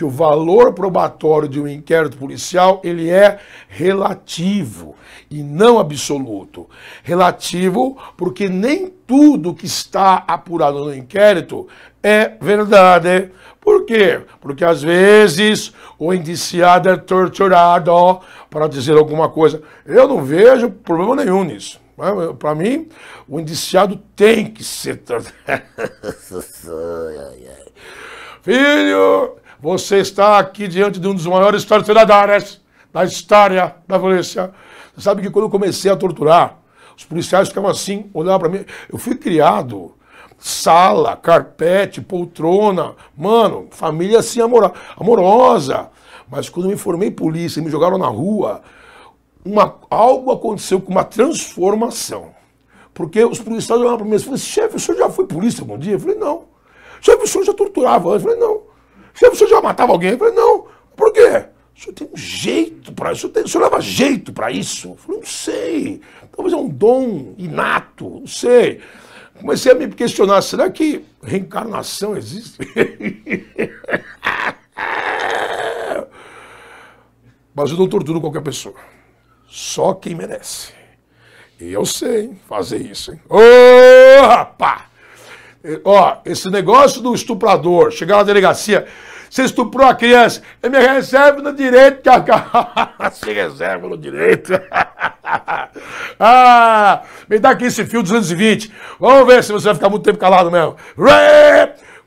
que o valor probatório de um inquérito policial ele é relativo e não absoluto. Relativo porque nem tudo que está apurado no inquérito é verdade. Por quê? Porque às vezes o indiciado é torturado para dizer alguma coisa. Eu não vejo problema nenhum nisso. Para mim, o indiciado tem que ser torturado. Filho, você está aqui diante de um dos maiores torturadores da história da polícia. Você sabe que quando eu comecei a torturar, os policiais ficavam assim, olhavam para mim. Eu fui criado sala, carpete, poltrona. Mano, família assim amor, amorosa. Mas quando eu me formei polícia e me jogaram na rua, uma, algo aconteceu com uma transformação. Porque os policiais olhavam para mim e assim, falaram, chefe, o senhor já foi polícia algum dia? Eu falei, não. Chefe, o senhor já torturava antes? Eu falei, não. Você, você já matava alguém? Eu falei, não, por quê? O senhor tem um jeito para isso, o senhor, tem, o senhor leva jeito para isso? Eu falei, não sei, talvez é um dom inato, não sei. Comecei a me questionar, será que reencarnação existe? Mas eu não torturo qualquer pessoa. Só quem merece. E eu sei fazer isso, hein? Ô, rapá! É, ó, esse negócio do estuprador, chegar na delegacia, você estuprou a criança, ele é me reserva no direito, Se reserva no direito. ah, me dá aqui esse fio 220. Vamos ver se você vai ficar muito tempo calado mesmo.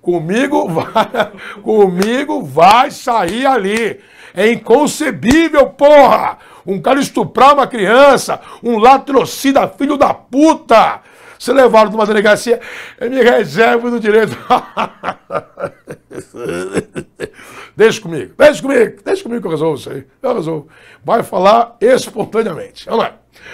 Comigo vai, comigo vai sair ali. É inconcebível, porra! Um cara estuprar uma criança, um latrocida, filho da puta! Se levaram numa delegacia, eu me reservo do direito. deixa comigo, deixa comigo, deixa comigo que eu resolvo isso aí. Eu resolvo. Vai falar espontaneamente. Vamos lá.